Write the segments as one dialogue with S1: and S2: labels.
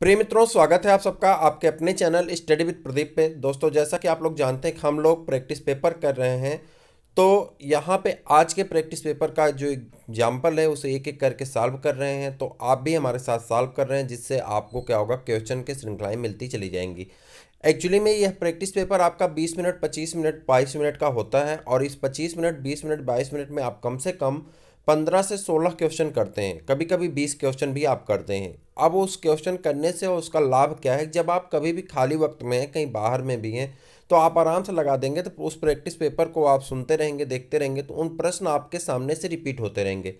S1: प्रिय मित्रों स्वागत है आप सबका आपके अपने चैनल स्टडी विद प्रदीप पे दोस्तों जैसा कि आप लोग जानते हैं कि हम लोग प्रैक्टिस पेपर कर रहे हैं तो यहाँ पे आज के प्रैक्टिस पेपर का जो एग्जाम्पल है उसे एक एक करके सॉल्व कर रहे हैं तो आप भी हमारे साथ सॉल्व कर रहे हैं जिससे आपको क्या होगा क्वेश्चन की श्रृंखलाएँ मिलती चली जाएंगी एक्चुअली में यह प्रैक्टिस पेपर आपका 20 मिनट 25 मिनट 22 मिनट का होता है और इस 25 मिनट 20 मिनट 22 मिनट में आप कम से कम 15 से 16 क्वेश्चन करते हैं कभी कभी 20 क्वेश्चन भी आप करते हैं अब उस क्वेश्चन करने से उसका लाभ क्या है जब आप कभी भी खाली वक्त में हैं कहीं बाहर में भी हैं तो आप आराम से लगा देंगे तो उस प्रैक्टिस पेपर को आप सुनते रहेंगे देखते रहेंगे तो उन प्रश्न आपके सामने से रिपीट होते रहेंगे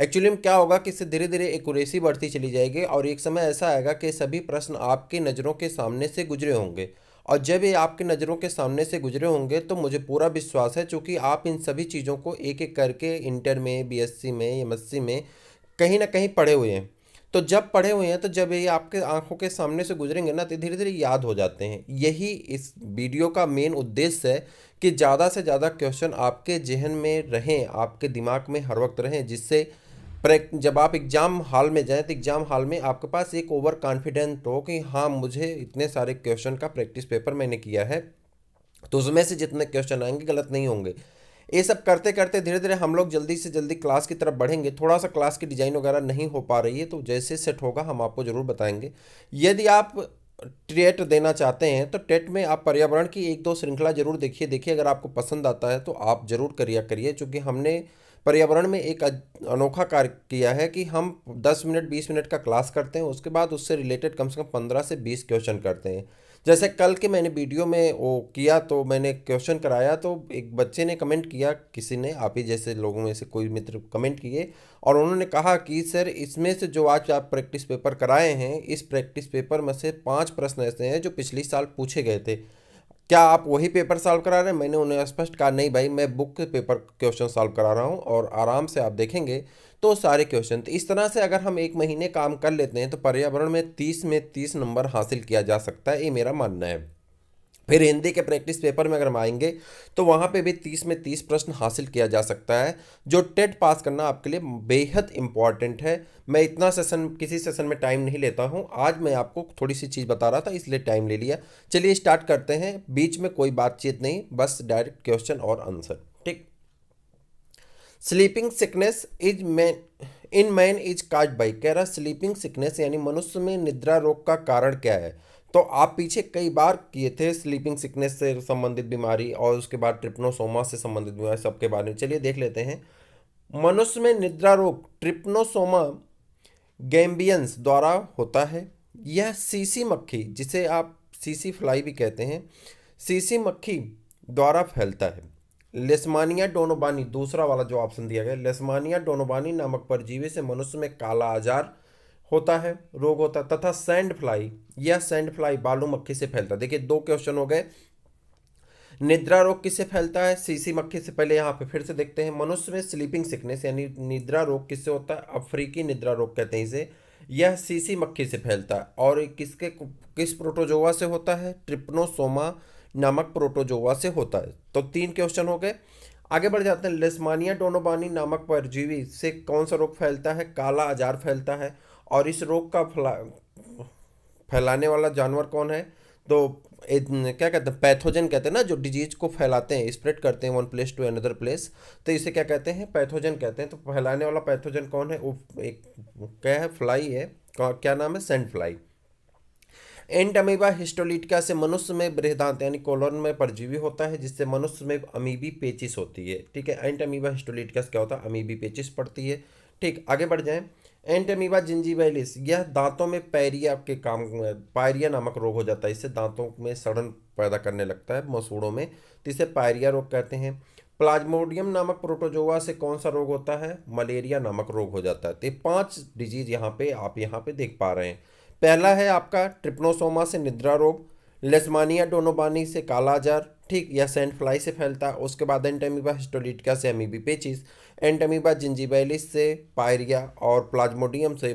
S1: एक्चुअली में क्या होगा कि इससे धीरे धीरे एकूरेसी बढ़ती चली जाएगी और एक समय ऐसा आएगा कि सभी प्रश्न आपकी नज़रों के सामने से गुजरे होंगे और जब ये आपकी नज़रों के सामने से गुजरे होंगे तो मुझे पूरा विश्वास है चूँकि आप इन सभी चीज़ों को एक एक करके इंटर में बीएससी में एमएससी में कहीं ना कहीं पढ़े हुए हैं तो जब पढ़े हुए हैं तो जब ये आपके आंखों के सामने से गुजरेंगे ना तो धीरे धीरे याद हो जाते हैं यही इस वीडियो का मेन उद्देश्य है कि ज़्यादा से ज़्यादा क्वेश्चन आपके जहन में रहें आपके दिमाग में हर वक्त रहें जिससे जब आप एग्ज़ाम हॉल में जाएँ तो एग्ज़ाम हॉल में आपके पास एक ओवर कॉन्फिडेंट हो कि हाँ मुझे इतने सारे क्वेश्चन का प्रैक्टिस पेपर मैंने किया है तो उसमें से जितने क्वेश्चन आएंगे गलत नहीं होंगे ये सब करते करते धीरे धीरे हम लोग जल्दी से जल्दी क्लास की तरफ बढ़ेंगे थोड़ा सा क्लास की डिज़ाइन वगैरह नहीं हो पा रही है तो जैसे सेट होगा हम आपको ज़रूर बताएंगे यदि आप टेट देना चाहते हैं तो टेट में आप पर्यावरण की एक दो श्रृंखला जरूर देखिए देखिए अगर आपको पसंद आता है तो आप ज़रूर करिया करिए चूँकि हमने पर्यावरण में एक अनोखा कार्य किया है कि हम 10 मिनट 20 मिनट का क्लास करते हैं उसके बाद उससे रिलेटेड कम से कम 15 से 20 क्वेश्चन करते हैं जैसे कल के मैंने वीडियो में वो किया तो मैंने क्वेश्चन कराया तो एक बच्चे ने कमेंट किया किसी ने आप ही जैसे लोगों में से कोई मित्र कमेंट किए और उन्होंने कहा कि सर इसमें से जो आज आप प्रैक्टिस पेपर कराए हैं इस प्रैक्टिस पेपर में से पाँच प्रश्न ऐसे हैं जो पिछले साल पूछे गए थे क्या आप वही पेपर सॉल्व करा रहे हैं मैंने उन्हें स्पष्ट कहा नहीं भाई मैं बुक के पेपर क्वेश्चन सॉल्व करा रहा हूँ और आराम से आप देखेंगे तो सारे क्वेश्चन तो इस तरह से अगर हम एक महीने काम कर लेते हैं तो पर्यावरण में तीस में तीस नंबर हासिल किया जा सकता है ये मेरा मानना है फिर हिंदी के प्रैक्टिस पेपर में अगर हम आएंगे तो वहाँ पे भी तीस में तीस प्रश्न हासिल किया जा सकता है जो टेट पास करना आपके लिए बेहद इंपॉर्टेंट है मैं इतना सेशन किसी सेशन में टाइम नहीं लेता हूँ आज मैं आपको थोड़ी सी चीज़ बता रहा था इसलिए टाइम ले लिया चलिए स्टार्ट करते हैं बीच में कोई बातचीत नहीं बस डायरेक्ट क्वेश्चन और आंसर ठीक sleeping sickness is man in man is caused by कह रहा स्लीपिंग सिकनेस यानी मनुष्य में निद्रा रोग का कारण क्या है तो आप पीछे कई बार किए थे स्लीपिंग सिकनेस से संबंधित बीमारी और उसके बाद ट्रिप्नोसोमा से संबंधित बीमारी सबके बारे में चलिए देख लेते हैं मनुष्य में निद्रा रोग ट्रिप्नोसोमा गैम्बियंस द्वारा होता है यह सीसी मक्खी जिसे आप सीसी फ्लाई भी कहते हैं सीसी मक्खी द्वारा फैलता है लेस्मानिया डोनोबानी दूसरा वाला जो ऑप्शन दिया गया लेस्मानिया डोनोबानी नामक परजीवी से मनुष्य में काला आजार होता है रोग होता है तथा सैंड फ्लाई या सैंड फ्लाई बालू मक्खी से फैलता है देखिए दो क्वेश्चन हो गए निद्रा रोग किससे फैलता है सीसी मक्खी से पहले यहाँ पे फिर से देखते हैं मनुष्य में स्लीपिंग सिकनेस यानी निद्रा रोग किससे होता है अफ्रीकी निद्रा रोग कहते हैं इसे यह सीसी मक्खी से फैलता है और किसके किस प्रोटोजोवा से होता है ट्रिप्नोसोमा नामक प्रोटोजोवा से होता है तो तीन क्वेश्चन हो गए आगे बढ़ जाते हैं लेस्मानिया डोनोबानी नामक परजीवी से कौन सा रोग फैलता है काला आजार फैलता है और इस रोग का फैला फैलाने वाला जानवर कौन है तो ए, क्या कहते हैं पैथोजन कहते हैं ना जो डिजीज को फैलाते हैं स्प्रेड करते हैं one place to another place तो इसे क्या कहते हैं पैथोजन कहते हैं तो फैलाने वाला पैथोजन कौन है वो एक क्या है फ्लाई है क्या नाम है sand fly and amoeba histolytica से मनुष्य में बृहदांत यानी कोलोन में परजीवी होता है जिससे मनुष्य में अमीबी पेचिस होती है ठीक है एंट अमीबा हिस्टोलिटिका क्या होता है अमीबी पेचिस पड़ती है ठीक आगे बढ़ जाएं एंटमीबा जिंजीवाइलिस यह दांतों में पैरिया के काम पायरिया नामक रोग हो जाता है इससे दांतों में सड़न पैदा करने लगता है मसूड़ों में तो इसे पायरिया रोग कहते हैं प्लाज्मोडियम नामक प्रोटोजोआ से कौन सा रोग होता है मलेरिया नामक रोग हो जाता है तो पांच डिजीज यहाँ पे आप यहाँ पे देख पा रहे हैं पहला है आपका ट्रिप्नोसोमा से निद्रा रोग लेस्मानिया डोनोबानी से कालाजार ठीक या सेंट फ्लाई से फैलता है उसके बाद एंटेमीबा हिस्टोलिटिका से अमीबी पेचिस e एंटमीबा जिंजीबेलिस से पायरिया और प्लाज्मोडियम से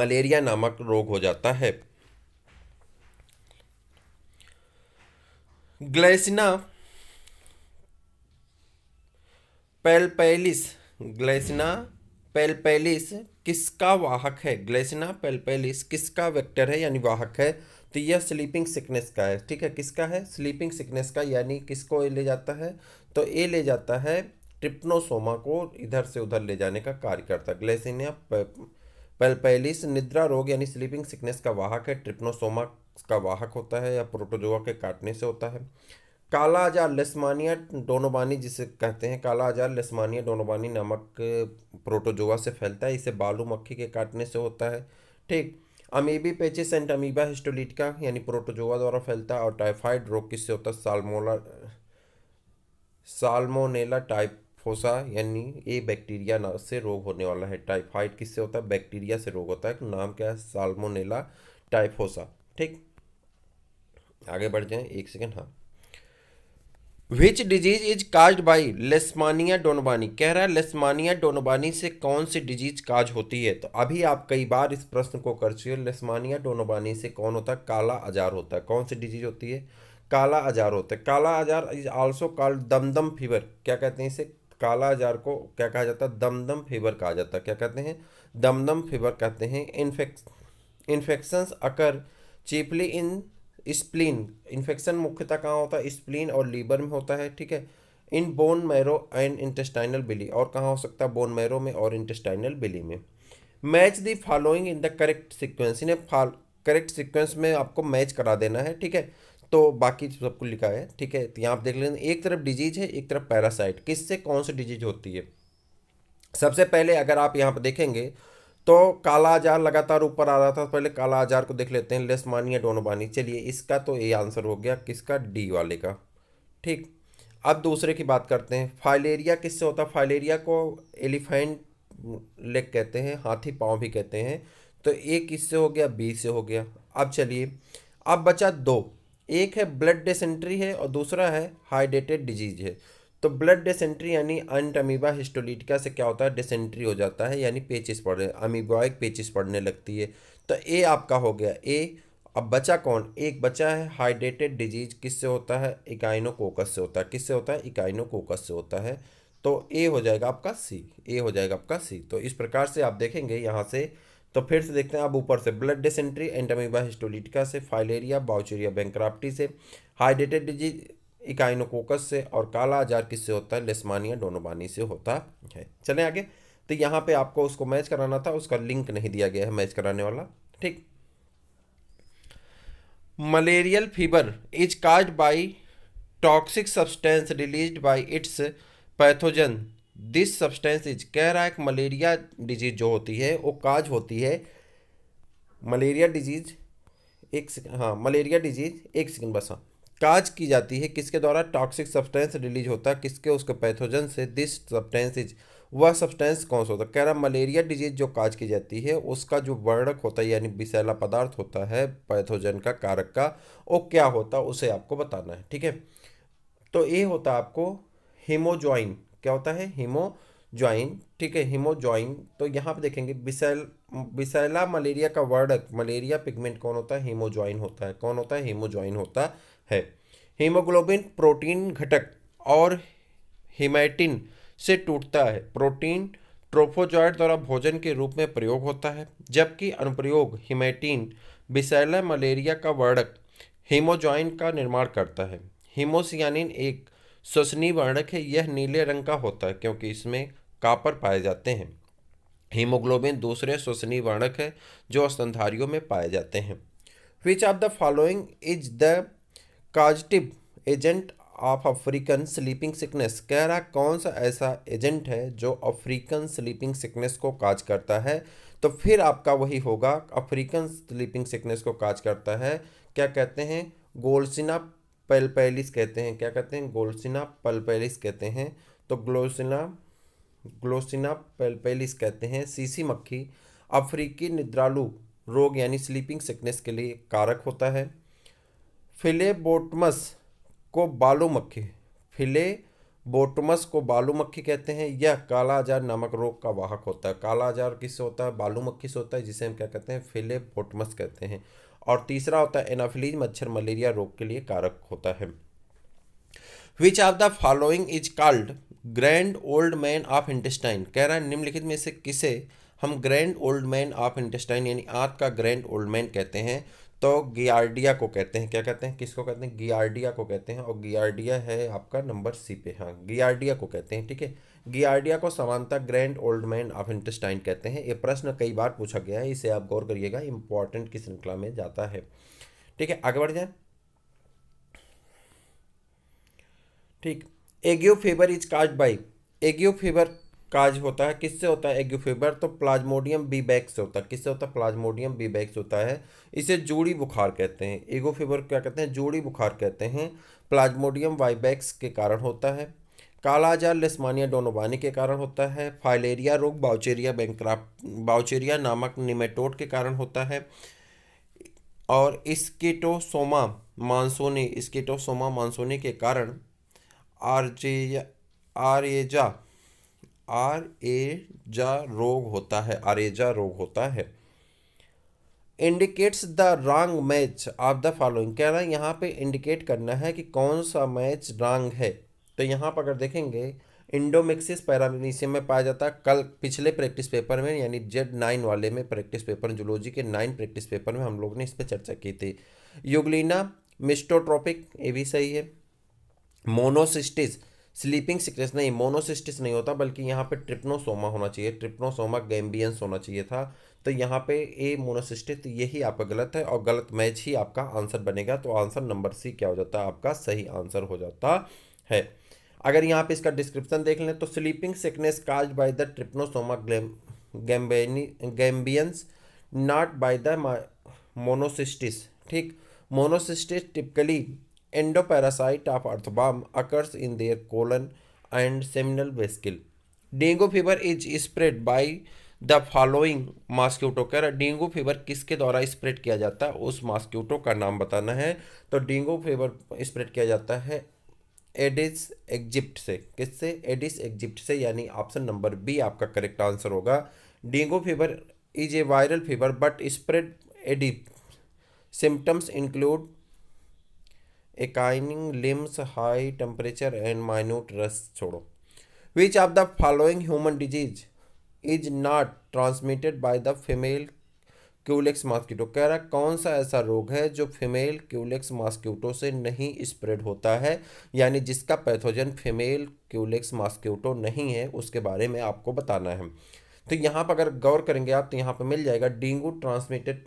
S1: मलेरिया नामक रोग हो जाता है ग्लैसिना पेलपेलिस ग्लैसिना पेलपेलिस किसका वाहक है ग्लैसिना पेलपेलिस किसका वेक्टर है यानी वाहक है तो यह स्लीपिंग सिकनेस का है ठीक है किसका है स्लीपिंग सिकनेस का यानी किसको ले जाता है तो ए ले जाता है ट्रिप्नोसोमा को इधर से उधर ले जाने का कार्य करता है ग्लेसिनिया पेलपेलिस निद्रा रोग यानी स्लीपिंग सिकनेस का वाहक है ट्रिप्नोसोमा का वाहक होता है या प्रोटोजोआ के काटने से होता है काला आजार लेस्मानिया डोनोबानी जिसे कहते हैं काला आजार लेस्मानिया डोनोबानी नामक प्रोटोजोआ से फैलता है इसे बालू मक्खी के काटने से होता है ठीक अमीबी पेचिस एंड अमीबा हिस्टोलिटिका यानी प्रोटोजोआ द्वारा फैलता है और टाइफाइड रोग किससे होता है साल्मोला साल्मोनेला टाइप फोसा यानी ये बैक्टीरिया से रोग होने वाला है टाइफाइड किससे होता है बैक्टीरिया से रोग होता है नाम क्या है साल्मोनेला टाइफोसा ठीक आगे बढ़ जाए एक सेकेंड हाँ which disease is caused by Leishmania donovani कह रहा है लेस्मानिया डोनोबानी से कौन सी डिजीज काज होती है तो अभी आप कई बार इस प्रश्न को कर चुके लेस्मानिया डोनोबानी से कौन होता है काला आजार होता है कौन सी डिजीज होती है काला आजार होता है kala azar is also called Dumdum fever क्या कहते हैं इसे काला जार को क्या कहा जाता है दमदम फीवर कहा जाता है क्या कहते हैं दमदम फीवर कहते हैं infects infections occur chiefly in spleen infection मुख्यतः कहाँ होता है स्प्लीन और लीवर में होता है ठीक है in bone marrow and intestinal villi और कहाँ हो सकता है बोन मैरो में और इंटेस्टाइनल बिली में match the following in the correct sequence इन्हें करेक्ट सिक्वेंस में आपको मैच करा देना है ठीक है तो बाकी सब कुछ लिखा है ठीक है तो यहाँ आप देख लेते एक तरफ डिजीज है एक तरफ पैरासाइट किससे कौन सी डिजीज होती है सबसे पहले अगर आप यहाँ पर देखेंगे तो काला आजार लगातार ऊपर आ रहा था पहले काला आजार को देख लेते हैं लेस्मानिया डोनोबानी चलिए इसका तो ये आंसर हो गया किसका डी वाले का ठीक अब दूसरे की बात करते हैं फाइलेरिया किससे होता है फाइलेरिया को एलिफेंट लेग कहते हैं हाथी पाँव भी कहते हैं तो ए किससे हो गया बी से हो गया अब चलिए अब बचा दो एक है ब्लड डिसेंट्री है और दूसरा है हाइडेटेड डिजीज है तो ब्लड डिसेंट्री यानी अंट अमीबा हिस्टोलिटिका से क्या होता है डिसेंट्री हो जाता है यानी पेचिस पड़ने अमीबाइक पेचिस पड़ने लगती है तो ए आपका हो गया ए अब बचा कौन एक बचा है हाइड्रेटेड डिजीज किससे होता है इकाइनोकोकस से होता है किससे होता है इकाइनोकोकस से होता है तो ए हो जाएगा आपका सी ए हो जाएगा आपका सी तो इस प्रकार से आप देखेंगे यहाँ से तो फिर से देखते हैं अब ऊपर से ब्लड डिसेंट्री एंटामीबा हिस्टोलिटिका से फाइलेरिया बाउचेरिया बैंक्राफ्टी से हाइड्रेटेड डिजीज इकाइनोकोकस से और काला आजार किससे होता है लेस्मानिया डोनोबानी से होता है चले आगे तो यहाँ पे आपको उसको मैच कराना था उसका लिंक नहीं दिया गया है मैच कराने वाला ठीक malarial fever is caused by toxic substance released by its pathogen this substance is कह रहा है कि मलेरिया डिजीज जो होती है वो काज होती है मलेरिया डिजीज एक हाँ मलेरिया डिजीज एक सेकेंड बस हाँ काज की जाती है किसके द्वारा टॉक्सिक सब्सटेंस रिलीज होता है किसके उसके पैथोजन से दिस सब्सटेंस इज वह सब्सटेंस कौन सा होता है कह रहा मलेरिया डिजीज जो काज की जाती है उसका जो वर्णक होता है यानी विषैला पदार्थ होता है पैथोजन का कारक का वो क्या होता है उसे आपको बताना है ठीक है तो ये होता है आपको हिमोजॉइन क्या होता है हीमो ज्वाइन ठीक है हीमो ज्वाइन तो यहाँ पे देखेंगे बिसेल बिसेला मलेरिया का वर्ड मलेरिया पिगमेंट कौन होता है हीमो ज्वाइन होता है कौन होता है हीमो ज्वाइन होता है हीमोग्लोबिन प्रोटीन घटक और हिमैटिन से टूटता है प्रोटीन ट्रोफोजॉइड द्वारा भोजन के रूप में प्रयोग होता है जबकि अनुप्रयोग हिमैटिन बिसेला मलेरिया का वर्डक हीमोजॉइन का निर्माण करता है हीमोसियानिन एक श्वसनी वर्णक है यह नीले रंग का होता है क्योंकि इसमें कापर पाए जाते हैं हीमोग्लोबिन दूसरे श्वसनीय वर्णक है जो स्तनधारियों में पाए जाते हैं which of the following is the causative agent of African sleeping sickness कह रहा कौन सा ऐसा एजेंट है जो अफ्रीकन स्लीपिंग सिकनेस को काज करता है तो फिर आपका वही होगा अफ्रीकन स्लीपिंग सिकनेस को काज करता है क्या कहते हैं गोल्सिना पलपैलिस कहते हैं क्या कहते हैं ग्लोसिना पलपैलिस कहते हैं तो ग्लोसिना ग्लोसिना पेलपेलिस कहते हैं सीसी मक्खी अफ्रीकी निद्रालु रोग यानी स्लीपिंग सिकनेस के लिए कारक होता है फिलेबोटमस को बालू मक्खी फिले बोटमस को बालू मक्खी कहते हैं यह आजार नामक रोग का वाहक होता है आजार किससे होता है बालू मक्खी से होता है जिसे हम क्या कहते हैं फिले बोटमस कहते हैं और तीसरा होता है एनाफिलीज मच्छर मलेरिया रोग के लिए कारक होता है which of the following is called grand old man of intestine कह रहा है निम्नलिखित में से किसे हम grand old man of intestine यानी आंत का ग्रैंड ओल्ड मैन कहते हैं तो गियार्डिया को कहते हैं क्या कहते हैं किसको कहते हैं गियार्डिया को कहते हैं और गियार्डिया है आपका नंबर सी पे हाँ गियार्डिया को कहते हैं ठीक है गियार्डिया को समानता grand old man of intestine कहते हैं ये प्रश्न कई बार पूछा गया है इसे आप गौर करिएगा इंपॉर्टेंट की श्रृंखला में जाता है ठीक है आगे बढ़ जाए ठीक ague fever is caused by ague fever caused होता है किससे होता है एग्यो फीवर तो प्लाज्मोडियम बी बैग से होता है किससे होता है प्लाज्मोडियम बी बैग से होता है इसे जूड़ी बुखार कहते हैं एगो फीवर क्या कहते हैं जूड़ी बुखार कहते हैं प्लाज्मोडियम वाई बैग्स के कारण होता है कालाजार लेस्मानिया डोनोबानी के कारण होता है फाइलेरिया रोग बाउचेरिया बैंक्राफ्ट बाउचेरिया नामक निमेटोड के कारण होता है और इस्केटोसोमा मानसोनी इस्केटोसोमा मानसोनी के कारण आर ए जा रोग होता है आरेजा रोग होता है indicates the wrong match of the following कह रहा है यहाँ पे इंडिकेट करना है कि कौन सा मैच रॉन्ग है तो यहाँ पर अगर देखेंगे इंडोमिक्सिस पैरामीशियम में पाया जाता है कल पिछले प्रैक्टिस पेपर में यानी जेड नाइन वाले में प्रैक्टिस पेपर जूलॉजी के नाइन प्रैक्टिस पेपर में हम लोग ने इस पर चर्चा की थी युगलिना मिस्टोट्रॉपिक ये भी सही है मोनोसिस्टिस स्लीपिंग सिकनेस नहीं मोनोसिस्टिस नहीं होता बल्कि यहाँ पे ट्रिप्नोसोमा होना चाहिए ट्रिप्नोसोमा गैम्बियंस होना चाहिए था तो यहाँ पे ए मोनोसिस्टिस तो यही आपका गलत है और गलत मैच ही आपका आंसर बनेगा तो आंसर नंबर सी क्या हो जाता है आपका सही आंसर हो जाता है अगर यहाँ पे इसका डिस्क्रिप्शन देख लें तो sleeping sickness caused by the Trypanosoma gambiense not by the Monocystis ठीक Monocystis typically endoparasite of earthworm occurs in their colon and seminal vesicle dengue fever is spread by the following mosquito कह रहा dengue fever किसके द्वारा spread किया जाता है उस मास्क्यूटो का नाम बताना है तो डेंगू फीवर स्प्रेड किया जाता है एडिस एग्जिप्ट से किससे एडिस एग्जिप्ट से यानी ऑप्शन नंबर बी आपका करेक्ट आंसर होगा dengue fever is a viral fever but spread Aedes symptoms include aching limbs high temperature and minute rash छोड़ो which of the following human disease is not transmitted by the female Culex mosquito कह रहा है कौन सा ऐसा रोग है जो फीमेल क्यूलेक्स मास्कीटो से नहीं स्प्रेड होता है यानी जिसका पैथोजन फीमेल क्यूलेक्स मास्कीटो नहीं है उसके बारे में आपको बताना है तो यहाँ पर अगर गौर करेंगे आप तो यहाँ पर मिल जाएगा dengue transmitted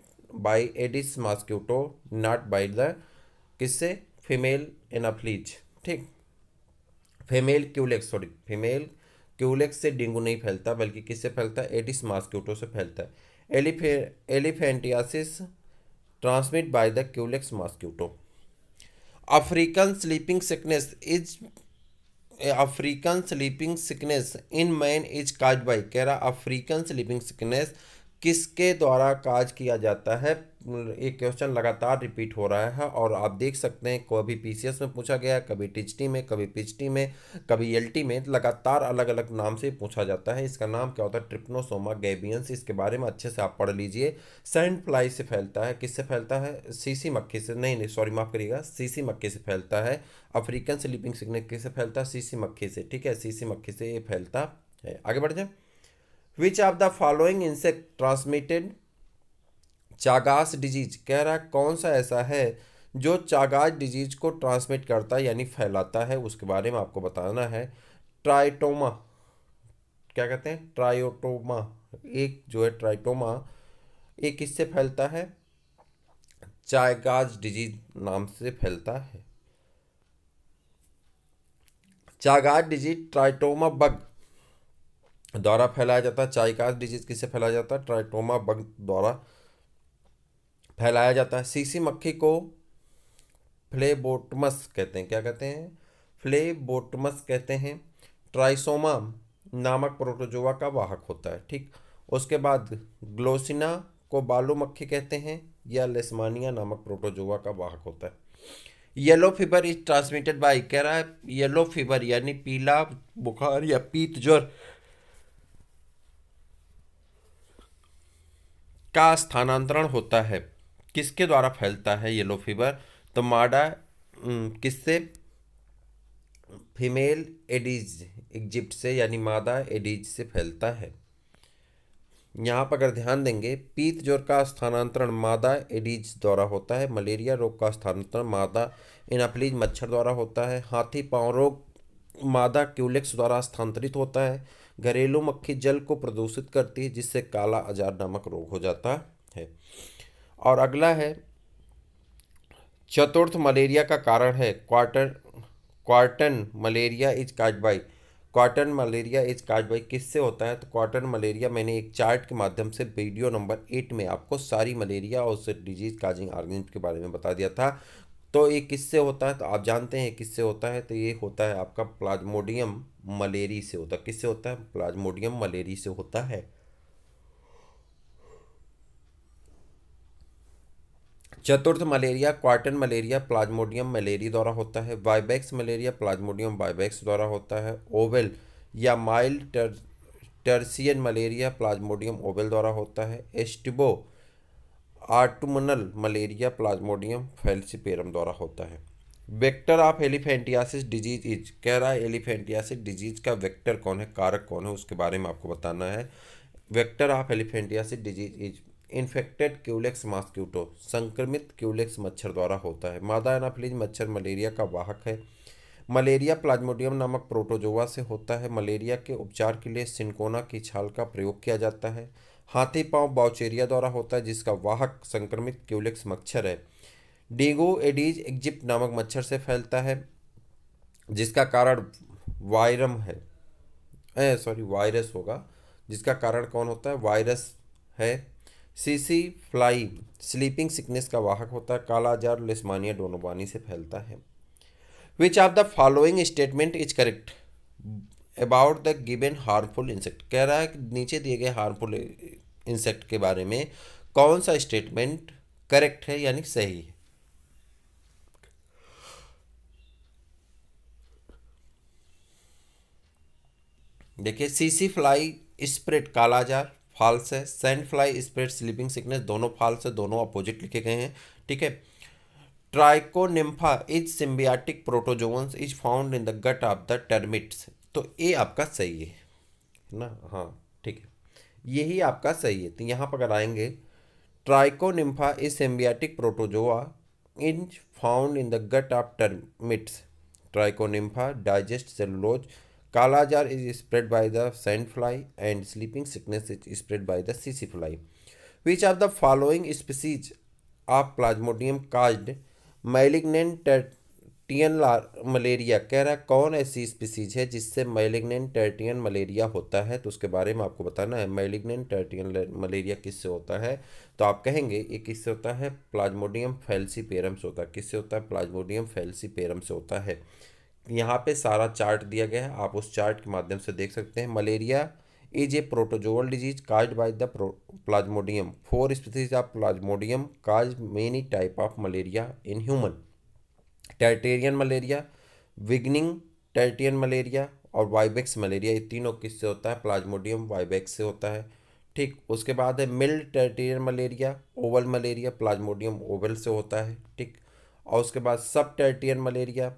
S1: by Aedes mosquito not by the किससे फीमेल एनाफ्लीज ठीक female Culex sorry female Culex से डेंगू नहीं फैलता बल्कि किससे फैलता है एडिस मास्क्यूटो से फैलता है एलिफे elephantiasis transmit by the Culex mosquito African sleeping sickness is African sleeping sickness in man is caused by कह रहा अफ्रीकन स्लीपिंग सिकनेस किसके द्वारा काज किया जाता है एक क्वेश्चन लगातार रिपीट हो रहा है और आप देख सकते हैं कभी पीसीएस में पूछा गया है कभी टी में कभी पीचटी में कभी एल में लगातार अलग अलग नाम से पूछा जाता है इसका नाम क्या होता है ट्रिप्नोसोमा गैबियंस इसके बारे में अच्छे से आप पढ़ लीजिए सैंड फ्लाई से फैलता है किससे फैलता है सीसी मक्खी से नहीं नहीं सॉरी माफ़ करिएगा सीसी मक्खी से फैलता है अफ्रीकन स्लीपिंग सिग्नल किससे फैलता है सीसी मक्खी से ठीक है सीसी मक्खी से ये फैलता है आगे बढ़ जाए which of the following insect transmitted Chagas disease कह रहा है कौन सा ऐसा है जो चागास डिजीज को ट्रांसमिट करता है यानी फैलाता है उसके बारे में आपको बताना है ट्राइटोमा क्या कहते हैं ट्रायोटोमा एक जो है ट्राइटोमा एक किससे फैलता है चागास डिजीज नाम से फैलता है चागाज डिजीज ट्राइटोमा बग द्वारा फैलाया जाता है चाइकास डिजीज किससे फैलाया जाता है ट्राइटोमा बग द्वारा फैलाया जाता है सीसी मक्खी को फ्लेबोटमस कहते हैं क्या कहते हैं फ्लेबोटमस कहते हैं ट्राइसोमा नामक प्रोटोजोआ का वाहक होता है ठीक उसके बाद ग्लोसिना को बालू मक्खी कहते हैं या लेस्मानिया नामक प्रोटोजोआ का वाहक होता है yellow fever is transmitted by कह रहा है येलो फीवर यानी पीला बुखार या पीत ज्वर का स्थानांतरण होता है किसके द्वारा फैलता है येलो फीवर तो माडा किससे फीमेल एडीज इजिप्ट से यानी मादा एडीज से फैलता है यहाँ पर अगर ध्यान देंगे पीत ज्वर का स्थानांतरण मादा एडीज द्वारा होता है मलेरिया रोग का स्थानांतरण मादा इनाफ्लीज मच्छर द्वारा होता है हाथी पाँव रोग मादा क्यूलेक्स द्वारा स्थानांतरित होता है घरेलू मक्खी जल को प्रदूषित करती है जिससे काला आजार नामक रोग हो जाता है और अगला है चतुर्थ मलेरिया का कारण है quarter quartan malaria is caused by quartan malaria is caused by किससे होता है तो क्वार्टन मलेरिया मैंने एक चार्ट के माध्यम से वीडियो नंबर एट में आपको सारी मलेरिया और उससे डिजीज काजिंग ऑर्गेनिज्म के बारे में बता दिया था तो ये किससे होता है तो आप जानते हैं किससे होता है तो ये होता है आपका प्लाज्मोडियम मलेरी से होता है किससे होता है प्लाज्मोडियम मलेरी से होता है चतुर्थ malaria quartan malaria Plasmodium malariae द्वारा होता है वाइबैक्स मलेरिया प्लाज्मोडियम वाइबैक्स द्वारा होता है ओवेल या माइल्ड टर, टर्सियन मलेरिया प्लाज्मोडियम ओवेल द्वारा होता है एस्टिबो आर्टुमनल मलेरिया प्लाज्मोडियम फेल्सिपेरम द्वारा होता है vector of elephantiasis disease is कह रहा है एलिफेंटियासिस डिजीज का वेक्टर कौन है कारक कौन है उसके बारे में आपको बताना है vector of elephantiasis disease is infected culex mosquito संक्रमित क्यूलेक्स मच्छर द्वारा होता है मादा एनाफिलीज मच्छर मलेरिया का वाहक है मलेरिया प्लाज्मोडियम नामक प्रोटोजोवा से होता है मलेरिया के उपचार के लिए सिंकोना की छाल का प्रयोग किया जाता है हाथी पाँव बाउचेरिया द्वारा होता है जिसका वाहक संक्रमित क्यूलेक्स मच्छर है डेंगू एडीज एग्जिप्ट नामक मच्छर से फैलता है जिसका कारण वायरम है सॉरी वायरस होगा जिसका कारण कौन होता है वायरस है सीसी फ्लाई स्लीपिंग सिकनेस का वाहक होता है कालाजार और लिस्मानिया दोनों बानी से फैलता है which of the following statement is correct about the given harmful insect कह रहा है कि नीचे दिए गए हार्मफुल इंसेक्ट के बारे में कौन सा स्टेटमेंट करेक्ट है यानी सही है देखिए सीसी फ्लाई स्प्रेड कालाजार फाल्स है sand fly spread sleeping sickness दोनों फाल्स है दोनों अपोजिट लिखे गए हैं ठीक है trichonympha is symbiotic protozoans is found in the gut of the termites तो ए आपका सही है ना हाँ ठीक है यही आपका सही है तो यहाँ पर अगर आएंगे trichonympha is symbiotic protozoa is found in the gut of termites trichonympha digest cellulose kala-azar is spread by by fly and sleeping sickness is spread spread the सीसी fly which are the following species of plasmodium caused malignant tertian malaria कह रहा है कौन ऐसी species है जिससे malignant टर्टियन malaria होता है तो उसके बारे में आपको बताना है मैलिग्नेंट टर्टियन मलेरिया किससे होता है तो आप कहेंगे ये किससे होता है प्लाज्मोडियम फैलसी पेरम से होता है किससे होता है प्लाज्मोडियम पेरम से होता है यहाँ पे सारा चार्ट दिया गया है आप उस चार्ट के माध्यम से देख सकते हैं malaria is a protozoal disease caused by the plasmodium four species of plasmodium cause many type of malaria in human tertian malaria benign tertian malaria और वाइबेक्स मलेरिया ये तीनों किससे होता है प्लाज्मोडियम वाइबेक्स से होता है ठीक उसके बाद है mild tertian malaria ovale malaria plasmodium ovale से होता है ठीक और उसके बाद sub tertian malaria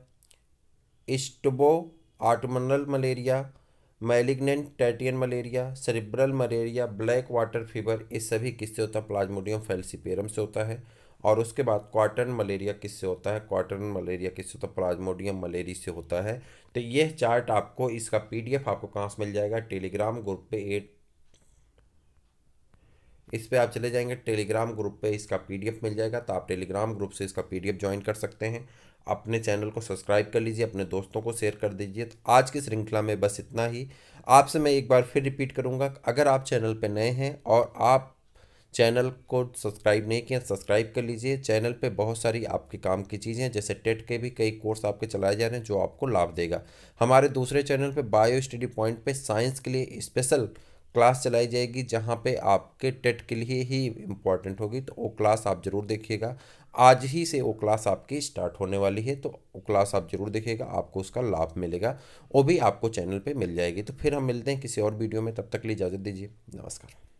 S1: estivo autumnal malaria malignant tertian malaria cerebral malaria black water fever इस सभी किससे होता है प्लाज्मोडियम फेल्सिपेरम से होता है और उसके बाद क्वार्टन मलेरिया किससे होता है क्वार्टन मलेरिया किससे होता है प्लाज्मोडियम मलेरिया से होता है तो यह चार्ट आपको इसका पीडीएफ आपको कहाँ से मिल जाएगा टेलीग्राम ग्रुप पे एट इस पर आप चले जाएंगे टेलीग्राम ग्रुप पे इसका पीडीएफ मिल जाएगा तो आप टेलीग्राम ग्रुप से इसका पीडीएफ ज्वाइन कर सकते हैं अपने चैनल को सब्सक्राइब कर लीजिए अपने दोस्तों को शेयर कर दीजिए तो आज की श्रृंखला में बस इतना ही आपसे मैं एक बार फिर रिपीट करूँगा अगर आप चैनल पर नए हैं और आप चैनल को सब्सक्राइब नहीं किया सब्सक्राइब कर लीजिए चैनल पे बहुत सारी आपके काम की चीज़ें जैसे टेट के भी कई कोर्स आपके चलाए जा रहे हैं जो आपको लाभ देगा हमारे दूसरे चैनल पे बायो स्टडी पॉइंट पे साइंस के लिए स्पेशल क्लास चलाई जाएगी जहाँ पे आपके टेट के लिए ही इम्पॉर्टेंट होगी तो वो क्लास आप ज़रूर देखिएगा आज ही से वो क्लास आपकी स्टार्ट होने वाली है तो वो क्लास आप ज़रूर देखिएगा आपको उसका लाभ मिलेगा वो भी आपको चैनल पे मिल जाएगी तो फिर हम मिलते हैं किसी और वीडियो में तब तक लिए इजाज़त दीजिए नमस्कार